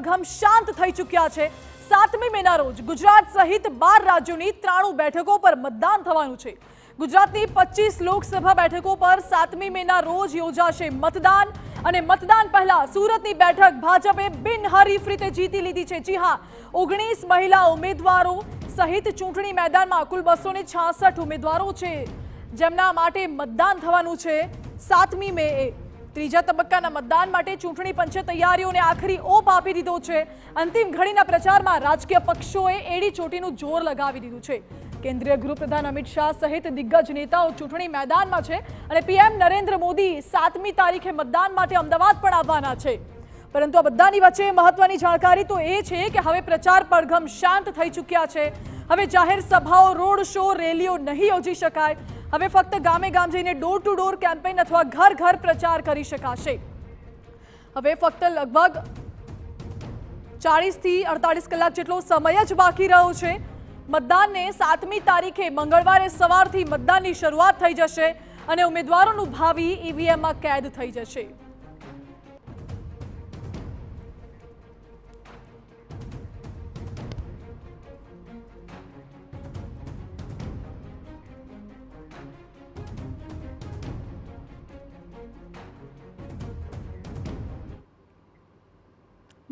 સરગમ શાંત થઈ ચૂક્યા છે સાતમી મેના રોજ ગુજરાત સહિત બાર રાજ્યોની ત્રાણું બેઠકો પર મતદાન થવાનું છે ગુજરાતની પચીસ લોકસભા બેઠકો પર સાતમી મેના રોજ યોજાશે મતદાન અને મતદાન પહેલા સુરતની બેઠક ભાજપે બિનહરીફ રીતે જીતી લીધી છે જી હા ઓગણીસ મહિલા ઉમેદવારો સહિત ચૂંટણી મેદાનમાં કુલ બસો ઉમેદવારો છે જેમના માટે મતદાન થવાનું છે સાતમી મે એ ત્રીજા તબક્કાના મતદાન માટે ચૂંટણી પંચે તૈયારીઓને આખરી ઓપ આપી દીધો છે અંતિમ ઘડીના પ્રચારમાં રાજકીય પક્ષોએ એડી ચોટીનું જોર લગાવી દીધું છે કેન્દ્રીય ગૃહપ્રધાન અમિત શાહ સહિત દિગ્ગજ નેતાઓ ચૂંટણી મેદાનમાં છે અને પીએમ નરેન્દ્ર મોદી સાતમી તારીખે મતદાન માટે અમદાવાદ પણ આવવાના છે પરંતુ આ બધાની વચ્ચે મહત્વની જાણકારી તો એ છે કે હવે પ્રચાર પડઘમ શાંત થઈ ચૂક્યા છે હવે જાહેર સભાઓ રોડ શો રેલીઓ નહીં યોજી શકાય હવે ફક્ત ગામે ગામ જઈને ડોર ટુ ડોર કેમ્પેઇન અથવા ઘર ઘર પ્રચાર કરી શકાશે હવે ફક્ત લગભગ ચાળીસથી અડતાળીસ કલાક જેટલો સમય જ બાકી રહ્યો છે મતદાનને સાતમી તારીખે મંગળવારે સવારથી મતદાનની શરૂઆત થઈ જશે અને ઉમેદવારોનું ભાવિ ઈવીએમમાં કેદ થઈ જશે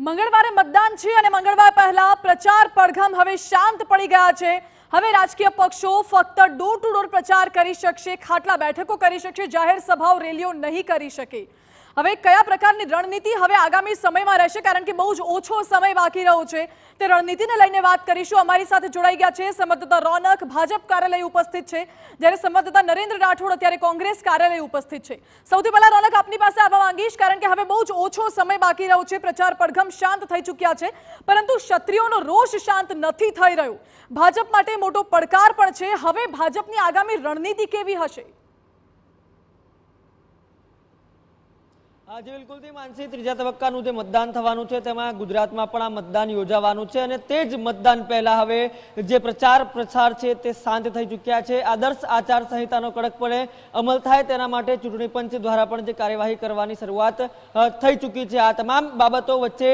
મંગળવારે મતદાન છે અને મંગળવાર પહેલા પ્રચાર પડઘમ હવે શાંત પડી ગયા છે હવે રાજકીય પક્ષો ફક્ત ડોર ટુ ડોર પ્રચાર કરી શકશે ખાટલા બેઠકો કરી શકશે જાહેર સભાઓ રેલીઓ નહીં કરી શકે હવે કયા પ્રકારની રણનીતિ હવે આગામી સમયમાં રહેશે કારણ કે બહુ જ ઓછો સમય બાકી રહ્યો છે તે રણનીતિને લઈને વાત કરીશું અમારી સાથે જોડાઈ ગયા છે સંવાદદાતા રોનક ભાજપ કાર્યાલય ઉપસ્થિત છે જ્યારે સંવાદદાતા નરેન્દ્ર રાઠોડ અત્યારે કોંગ્રેસ કાર્યાલય ઉપસ્થિત છે સૌથી પહેલા રોનક આપની પાસે આવવા માંગીશ કારણ કે હવે બહુ જ ઓછો સમય બાકી રહ્યો છે પ્રચાર પડઘમ શાંત થઈ ચૂક્યા છે પરંતુ ક્ષત્રિયોનો રોષ શાંત નથી થઈ રહ્યો ભાજપ માટે મોટો પડકાર પણ છે હવે ભાજપની આગામી રણનીતિ કેવી હશે આજે બિલકુલ તે માનસી ત્રીજા તબક્કાનું જે મતદાન થવાનું છે તેમાં ગુજરાતમાં પણ આ મતદાન યોજાવાનું છે અને તે જ મતદાન પહેલા હવે જે પ્રચાર પ્રસાર છે તે શાંત થઈ ચૂક્યા છે આદર્શ આચાર સંહિતાનો કડકપણે અમલ થાય તેના માટે ચૂંટણી પંચ દ્વારા પણ જે કાર્યવાહી કરવાની શરૂઆત થઈ ચૂકી છે આ તમામ બાબતો વચ્ચે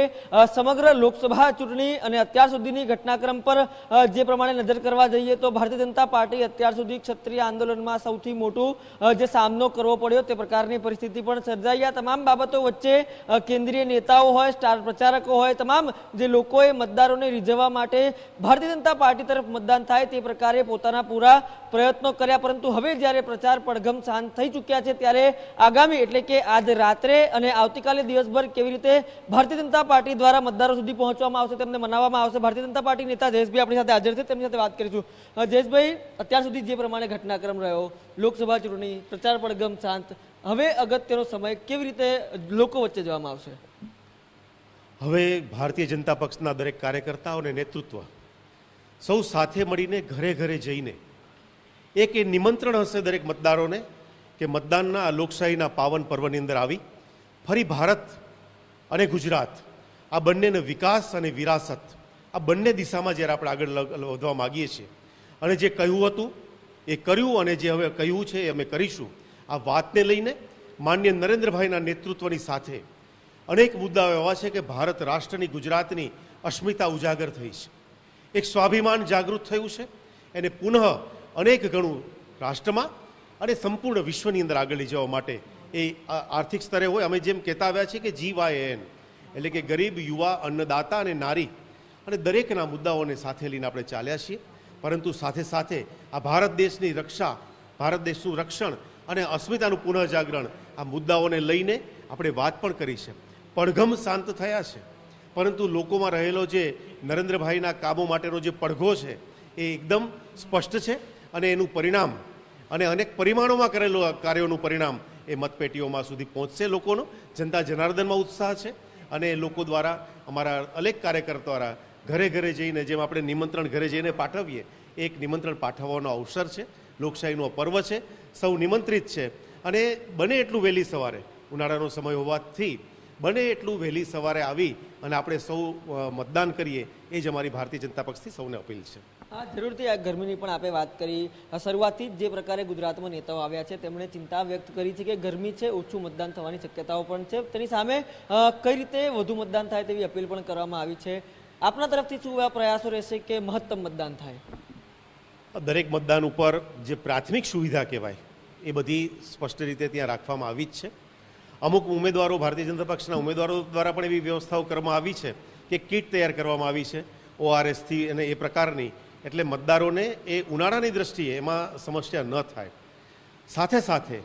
સમગ્ર લોકસભા ચૂંટણી અને અત્યાર સુધીની ઘટનાક્રમ પર જે પ્રમાણે નજર કરવા જઈએ તો ભારતીય જનતા પાર્ટી અત્યાર સુધી ક્ષત્રિય આંદોલનમાં સૌથી મોટું જે સામનો કરવો પડ્યો તે પ્રકારની પરિસ્થિતિ પણ સર્જાઈ આ તમામ બાબતો વચ્ચે કેન્દ્રીય નેતાઓ હોય સ્ટાર પ્રચારકો હોય તમામ જે લોકોએ મતદારોને રીઝવવા માટે ભારતીય જનતા પાર્ટી તરફ મતદાન થાય તે પ્રકારે પોતાના પૂરા પ્રયત્નો કર્યા પરંતુ હવે જ્યારે પ્રચાર પડઘમ શાંત થઈ ચૂક્યા છે ત્યારે આગામી એટલે કે આજ રાત્રે અને આવતીકાલે દિવસભર કેવી રીતે ભારતીય જનતા પાર્ટી દ્વારા મતદારો સુધી પહોંચવામાં આવશે તેમને મનાવવામાં આવશે ભારતીય જનતા પાર્ટી નેતા જયેશભાઈ આપણી સાથે હાજર છે તેમની સાથે વાત કરીશું જયેશભાઈ અત્યાર સુધી જે પ્રમાણે ઘટનાક્રમ રહ્યો લોકસભા ચૂંટણી પ્રચાર પડઘમ શાંત હવે અગત્યનો સમય કેવી રીતે લોકો વચ્ચે જવામાં આવશે હવે ભારતીય જનતા પક્ષના દરેક કાર્યકર્તાઓને નેતૃત્વ સૌ સાથે મળીને ઘરે ઘરે જઈને એક એ નિમંત્રણ હશે દરેક મતદારોને કે મતદાનના આ લોકશાહીના પાવન પર્વની અંદર આવી ફરી ભારત અને ગુજરાત આ બંનેને વિકાસ અને વિરાસત આ બંને દિશામાં જ્યારે આપણે આગળ વધવા માગીએ છીએ અને જે કહ્યું હતું એ કર્યું અને જે હવે કહ્યું છે એ અમે કરીશું આ વાતને લઈને માન્ય નરેન્દ્રભાઈના નેતૃત્વની સાથે અનેક મુદ્દાઓ એવા છે કે ભારત રાષ્ટ્રની ગુજરાતની અસ્મિતા ઉજાગર થઈ છે એક સ્વાભિમાન જાગૃત થયું છે એને પુનઃ અનેક ગણું રાષ્ટ્રમાં અને સંપૂર્ણ વિશ્વની અંદર આગળ લઈ જવા માટે એ આર્થિક સ્તરે હોય અમે જેમ કહેતા આવ્યા છીએ કે જીવાયએન એટલે કે ગરીબ યુવા અન્નદાતા અને નારી અને દરેકના મુદ્દાઓને સાથે લઈને આપણે ચાલ્યા છીએ પરંતુ સાથે સાથે આ ભારત દેશની રક્ષા ભારત દેશનું રક્ષણ અને અસ્મિતાનું પુનઃજાગરણ આ મુદ્દાઓને લઈને આપણે વાત પણ કરી છે પડઘમ શાંત થયા છે પરંતુ લોકોમાં રહેલો જે નરેન્દ્રભાઈના કામો માટેનો જે પડઘો છે એ એકદમ સ્પષ્ટ છે અને એનું પરિણામ અને અનેક પરિમાણોમાં કરેલો કાર્યોનું પરિણામ એ મતપેટીઓમાં સુધી પહોંચશે લોકોનો જનતા જનાર્દનમાં ઉત્સાહ છે અને લોકો દ્વારા અમારા અનેક કાર્યકર દ્વારા ઘરે ઘરે જઈને જેમ આપણે નિમંત્રણ ઘરે જઈને પાઠવીએ એક નિમંત્રણ પાઠવવાનો અવસર છે લોકશાહીનો પર્વ છે સૌ નિમંત્રિત છે અને બને એટલું વહેલી સવારે ઉનાળાનો સમય હોવાથી બને એટલું વહેલી સવારે આવી અને આપણે સૌ મતદાન કરીએ એ જ અમારી ભારતીય જનતા પક્ષથી સૌને અપીલ છે હા જરૂરથી આ ગરમીની પણ આપણે વાત કરી શરૂઆતથી જ જે પ્રકારે ગુજરાતમાં નેતાઓ આવ્યા છે તેમણે ચિંતા વ્યક્ત કરી છે કે ગરમી છે ઓછું મતદાન થવાની શક્યતાઓ પણ છે તેની સામે કઈ રીતે વધુ મતદાન થાય તેવી અપીલ પણ કરવામાં આવી છે આપના તરફથી શું એવા પ્રયાસો રહેશે કે મહત્તમ મતદાન થાય દરેક મતદાન ઉપર જે પ્રાથમિક સુવિધા કહેવાય એ બધી સ્પષ્ટ રીતે ત્યાં રાખવામાં આવી જ છે અમુક ઉમેદવારો ભારતીય જનતા પક્ષના ઉમેદવારો દ્વારા પણ એવી વ્યવસ્થાઓ કરવામાં આવી છે કે કીટ તૈયાર કરવામાં આવી છે ઓઆરએસથી અને એ પ્રકારની એટલે મતદારોને એ ઉનાળાની દ્રષ્ટિએ એમાં સમસ્યા ન થાય સાથે સાથે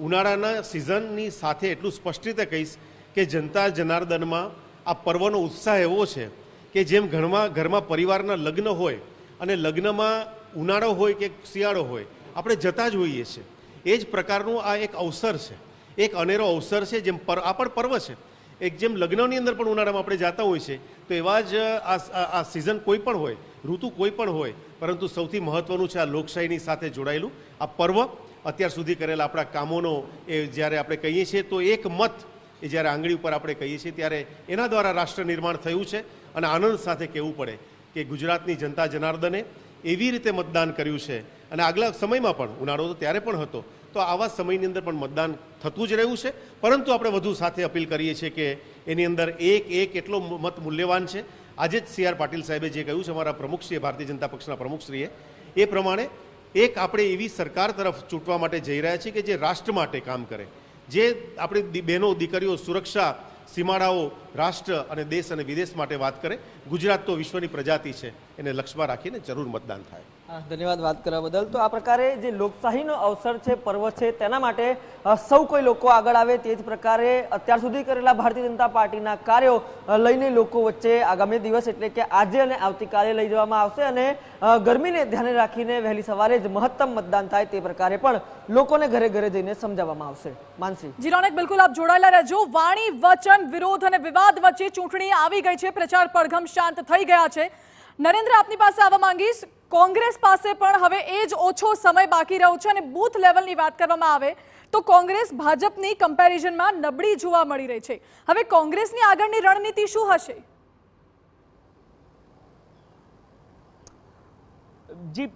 ઉનાળાના સિઝનની સાથે એટલું સ્પષ્ટ રીતે કહીશ કે જનતા જનાર્દનમાં આ પર્વનો ઉત્સાહ એવો છે કે જેમ ઘરમાં ઘરમાં પરિવારના લગ્ન હોય અને લગ્નમાં ઉનાળો હોય કે શિયાળો હોય આપણે જતા જ હોઈએ છીએ એ જ પ્રકારનું આ એક અવસર છે એક અનેરો અવસર છે જેમ પર આ પણ પર્વ છે એક જેમ લગ્નની અંદર પણ ઉનાળામાં આપણે જતા હોય છે તો એવા જ આ આ સિઝન કોઈ પણ હોય ઋતુ કોઈ પણ હોય પરંતુ સૌથી મહત્ત્વનું છે આ લોકશાહીની સાથે જોડાયેલું આ પર્વ અત્યાર સુધી કરેલા આપણા કામોનો એ જ્યારે આપણે કહીએ છીએ તો એક મત એ જ્યારે આંગળી ઉપર આપણે કહીએ છીએ ત્યારે એના દ્વારા રાષ્ટ્ર નિર્માણ થયું છે અને આનંદ સાથે કહેવું પડે કે ગુજરાતની જનતા જનાર્દને એવી રીતે મતદાન કર્યું છે અને આગલા સમયમાં પણ ઉનાળો તો ત્યારે પણ હતો તો આવા સમયની અંદર પણ મતદાન થતું જ રહ્યું છે પરંતુ આપણે વધુ સાથે અપીલ કરીએ છીએ કે એની અંદર એક એક એટલો મત મૂલ્યવાન છે આજે જ સી આર પાટીલ સાહેબે જે કહ્યું છે અમારા પ્રમુખશ્રીએ ભારતીય જનતા પક્ષના પ્રમુખશ્રીએ એ પ્રમાણે એક આપણે એવી સરકાર તરફ ચૂંટવા માટે જઈ રહ્યા છીએ કે જે રાષ્ટ્ર માટે કામ કરે જે આપણી બહેનો દીકરીઓ સુરક્ષા સીમાડાઓ રાષ્ટ્ર અને દેશ અને વિદેશ માટે વાત કરે ગુજરાત તો વિશ્વની પ્રજાતિ છે એને લક્ષમાં રાખીને જરૂર મતદાન થાય ધન્યવાદ વાત કરવા બદલ તો આ પ્રકારે જે લોકશાહીનો અવસર છે પર્વ છે તેના માટે સૌ કોઈ લોકો આગળ આવે તે જ પ્રકારે અત્યાર સુધી કરેલા ભારતીય જનતા પાર્ટીના કાર્યો લઈને લોકો વચ્ચે આગામી દિવસ એટલે કે આજે અને આવતીકાલે લઈ જવામાં આવશે અને ગરમીને ધ્યાને રાખીને વહેલી સવારે જ મહત્તમ મતદાન થાય તે પ્રકારે પણ લોકોને ઘરે ઘરે જઈને સમજાવવામાં આવશે માનસી જી રોનક બિલકુલ આપ જોડાયેલા રહેજો વાણી વચન વિરોધ અને વિવાદ વચ્ચે ચૂંટણી આવી ગઈ છે પ્રચાર પડઘમ શાંત થઈ ગયા છે નરેન્દ્ર આપની પાસે આવવા માંગીશ કોંગ્રેસ પાસે પણ હવે એ જ ઓછો સમય બાકી રહ્યો છે અને બૂથ લેવલની વાત કરવામાં આવે તો કોંગ્રેસ ભાજપની કમ્પેરિઝનમાં નબળી જોવા મળી રહી છે હવે કોંગ્રેસની આગળની રણનીતિ શું હશે જે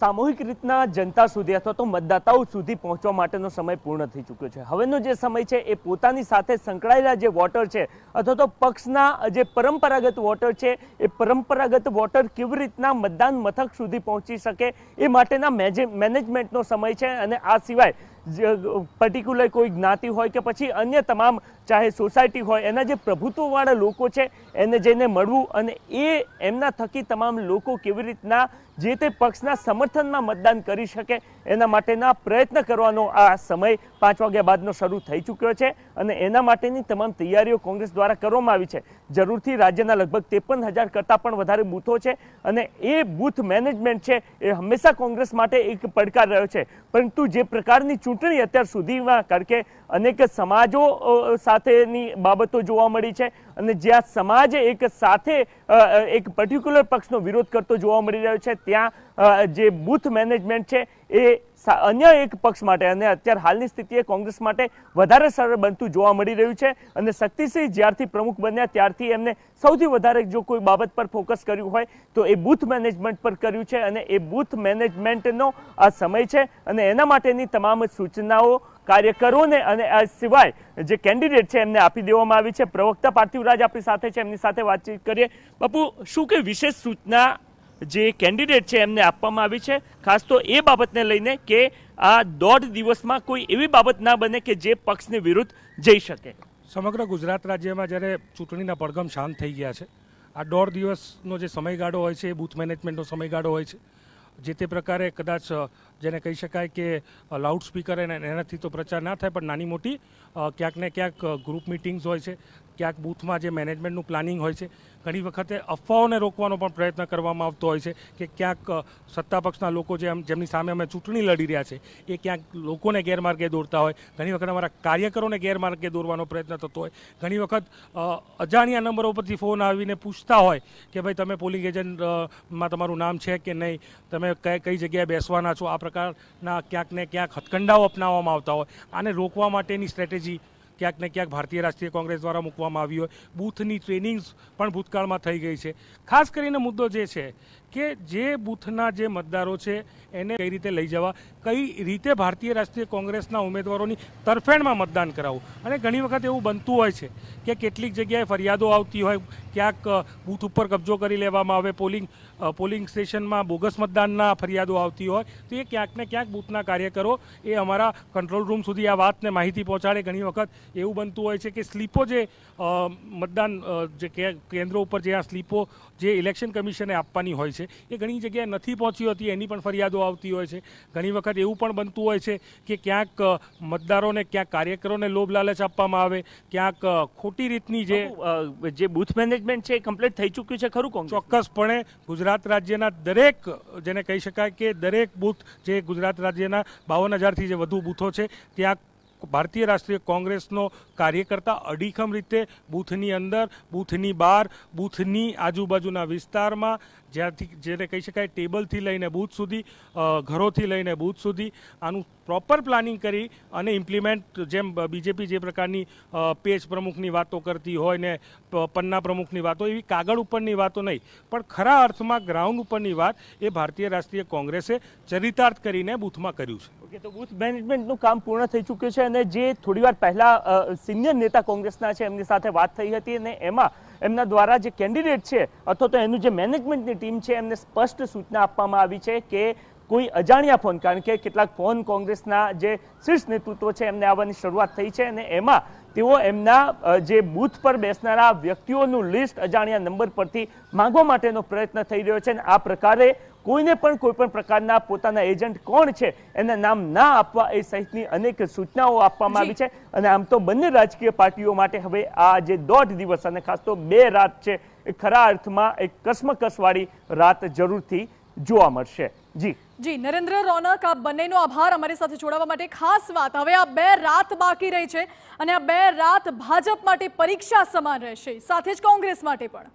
સામૂહિક રીતના જનતા સુધી અથવા તો મતદાતાઓ સુધી પહોંચવા માટેનો સમય પૂર્ણ થઈ ચૂક્યો છે હવેનો જે સમય છે એ પોતાની સાથે સંકળાયેલા જે વોટર છે અથવા તો પક્ષના જે પરંપરાગત વોટર છે એ પરંપરાગત વોટર કેવી રીતના મતદાન મથક સુધી પહોંચી શકે એ માટેના મેનેજમેન્ટનો સમય છે અને આ સિવાય પર્ટિક્યુલર કોઈ જ્ઞાતિ હોય કે પછી અન્ય તમામ ચાહે સોસાયટી હોય એના જે પ્રભુત્વવાળા લોકો છે એને જેને મળવું અને એ એમના થકી તમામ લોકો કેવી રીતના જે તે પક્ષના સમર્થનમાં મતદાન કરી શકે એના માટેના પ્રયત્ન કરવાનો આ સમય પાંચ વાગ્યા બાદનો શરૂ થઈ ચૂક્યો છે અને એના માટેની તમામ તૈયારીઓ કોંગ્રેસ દ્વારા કરવામાં આવી છે જરૂરથી રાજ્યના લગભગ ત્રેપન હજાર કરતાં પણ વધારે બૂથો છે અને એ બૂથ મેનેજમેન્ટ છે એ હંમેશા કોંગ્રેસ માટે એક પડકાર રહ્યો છે પરંતુ જે પ્રકારની ચૂંટણી અત્યાર સુધીમાં કારણ કે અનેક સમાજો સાથેની બાબતો જોવા મળી છે અને જ્યાં સમાજ એક સાથે એક પર્ટિક્યુલર પક્ષનો વિરોધ કરતો જોવા મળી રહ્યો છે ત્યાં જે બૂથ મેનેજમેન્ટ છે એ અન્ય એક પક્ષ માટે અને અત્યારે હાલની સ્થિતિએ કોંગ્રેસ માટે વધારે સરળ બનતું જોવા મળી રહ્યું છે અને શક્તિસિંહ જ્યારથી પ્રમુખ બન્યા ત્યારથી એમને સૌથી વધારે જો કોઈ બાબત પર ફોકસ કર્યું હોય તો એ બૂથ મેનેજમેન્ટ પર કર્યું છે અને એ બૂથ મેનેજમેન્ટનો આ સમય છે અને એના માટેની તમામ સૂચનાઓ કાર્યકરોને અને આ સિવાય જે કેન્ડિડેટ છે એમને આપી દેવામાં આવી છે પ્રવક્તા પાર્થિવરાજ આપણી સાથે છે એમની સાથે વાતચીત કરીએ બાપુ શું કે વિશેષ સૂચના જે કેન્ડિડેટ છે એમને આપવામાં આવી છે ખાસ તો એ બાબતને લઈને કે આ દોઢ દિવસમાં કોઈ એવી બાબત ના બને કે જે પક્ષની વિરુદ્ધ જઈ શકે સમગ્ર ગુજરાત રાજ્યમાં જ્યારે ચૂંટણીના પડઘમ શાંત થઈ ગયા છે આ દોઢ દિવસનો જે સમયગાળો હોય છે એ બૂથ મેનેજમેન્ટનો સમયગાળો હોય છે જે તે પ્રકારે કદાચ જેને કહી શકાય કે લાઉડ સ્પીકર અને એનાથી તો પ્રચાર ના થાય પણ નાની મોટી ક્યાંક ને ક્યાંક ગ્રુપ મિટિંગ્સ હોય છે ક્યાંક બૂથમાં જે મેનેજમેન્ટનું પ્લાનિંગ હોય છે ઘણી વખતે અફવાઓને રોકવાનો પણ પ્રયત્ન કરવામાં આવતો હોય છે કે ક્યાંક સત્તાપક્ષના લોકો જે જેમની સામે અમે ચૂંટણી લડી રહ્યા છે એ ક્યાંક લોકોને ગેરમાર્ગે દોરતા હોય ઘણી વખત અમારા કાર્યકરોને ગેરમાર્ગે દોરવાનો પ્રયત્ન થતો હોય ઘણી વખત અજાણ્યા નંબરો પરથી ફોન આવીને પૂછતા હોય કે ભાઈ તમે પોલિંગ એજન્ટમાં તમારું નામ છે કે નહીં તમે કઈ કઈ જગ્યાએ બેસવાના છો આ પ્રકાર પ્રકારના ક્યાંક ને ક્યાંક હથકંડાઓ અપનાવવામાં આવતા હોય આને રોકવા માટેની સ્ટ્રેટેજી ક્યાંક ને ક્યાંક ભારતીય રાષ્ટ્રીય કોંગ્રેસ દ્વારા મૂકવામાં આવી હોય બૂથની ટ્રેનિંગ્સ પણ ભૂતકાળમાં થઈ ગઈ છે ખાસ કરીને મુદ્દો જે છે કે જે બૂથના જે મતદારો છે એને કઈ રીતે લઈ જવા કઈ રીતે ભારતીય રાષ્ટ્રીય કોંગ્રેસના ઉમેદવારોની તરફેણમાં મતદાન કરાવવું અને ઘણી વખત એવું બનતું હોય છે કે કેટલીક જગ્યાએ ફરિયાદો આવતી હોય ક્યાંક બૂથ ઉપર કબજો કરી લેવામાં આવે પોલિંગ પોલિંગ સ્ટેશનમાં બોગસ મતદાનના ફરિયાદો આવતી હોય તો એ ક્યાંક ને ક્યાંક બૂથના કાર્યકરો એ અમારા કંટ્રોલ રૂમ સુધી આ વાતને માહિતી પહોંચાડે ઘણી વખત એવું બનતું હોય છે કે સ્લીપો જે મતદાન જે કેન્દ્રો ઉપર જે આ સ્લીપો જે ઇલેક્શન કમિશને આપવાની હોય છે એ ઘણી જગ્યાએ નથી પહોંચી હોતી એની પણ ફરિયાદો આવતી હોય છે ઘણી વખત એવું પણ બનતું હોય છે કે ક્યાંક મતદારોને ક્યાંક કાર્યકરોને લોભ લાલચ આપવામાં આવે ક્યાંક ખોટી રીતની જે જે બૂથ મેનેજમેન્ટ છે એ કમ્પ્લીટ થઈ ચૂક્યું છે ખરું કહું ચોક્કસપણે ગુજરાત રાજ્યના દરેક જેને કહી શકાય કે દરેક બૂથ જે ગુજરાત રાજ્યના બાવન હજારથી જે વધુ બૂથો છે ત્યાં ભારતીય રાષ્ટ્રીય કોંગ્રેસનો કાર્યકર્તા અડીખમ રીતે બૂથની અંદર બૂથની બહાર બૂથની આજુબાજુના વિસ્તારમાં જ્યાંથી જેને કહી શકાય ટેબલથી લઈને બૂથ સુધી ઘરોથી લઈને બૂથ સુધી આનું પ્રોપર પ્લાનિંગ કરી અને ઇમ્પ્લિમેન્ટ જેમ બીજેપી જે પ્રકારની પેજ પ્રમુખની વાતો કરતી હોય ને પન્ના પ્રમુખની વાતો એવી કાગળ ઉપરની વાતો નહીં પણ ખરા અર્થમાં ગ્રાઉન્ડ ઉપરની વાત એ ભારતીય રાષ્ટ્રીય કોંગ્રેસે ચરિતાર્થ કરીને બૂથમાં કર્યું છે ઓકે તો બૂથ મેનેજમેન્ટનું કામ પૂર્ણ થઈ ચૂક્યું છે અને જે થોડીવાર પહેલાં સિનિયર નેતા કોંગ્રેસના છે એમની સાથે વાત થઈ હતી અને એમાં એમના દ્વારા જે કેન્ડિડેટ છે અથવા તો એનું જે મેનેજમેન્ટની ટીમ છે એમને સ્પષ્ટ સૂચના આપવામાં આવી છે કે કોઈ અજાણ્યા ફોન કારણ કે કેટલાક ફોન કોંગ્રેસના જે શીર્ષ નેતૃત્વ છે એમને આવવાની શરૂઆત થઈ છે અને એમાં તેઓ એમના જે બૂથ પર બેસનારા વ્યક્તિઓનું લિસ્ટ અજાણ્યા નંબર પરથી માંગવા માટેનો પ્રયત્ન થઈ રહ્યો છે અને આ પ્રકારે કોઈને પણ કોઈપણ પ્રકારના પોતાના એજન્ટ કોણ છે એના નામ ના આપવા એ સહિતની અનેક સૂચનાઓ આપવામાં આવી છે અને આમ તો બંને રાજકીય પાર્ટીઓ માટે હવે આ જે દોઢ દિવસ અને ખાસ તો બે રાત છે એ ખરા અર્થમાં એક કસમકસવાળી રાત જરૂરથી જોવા મળશે જી જી નરેન્દ્ર રોનક આ બંનેનો આભાર અમારી સાથે જોડાવા માટે ખાસ વાત હવે આ બે રાત બાકી રહી છે અને આ બે રાત ભાજપ માટે પરીક્ષા સમાન રહેશે સાથે જ કોંગ્રેસ માટે પણ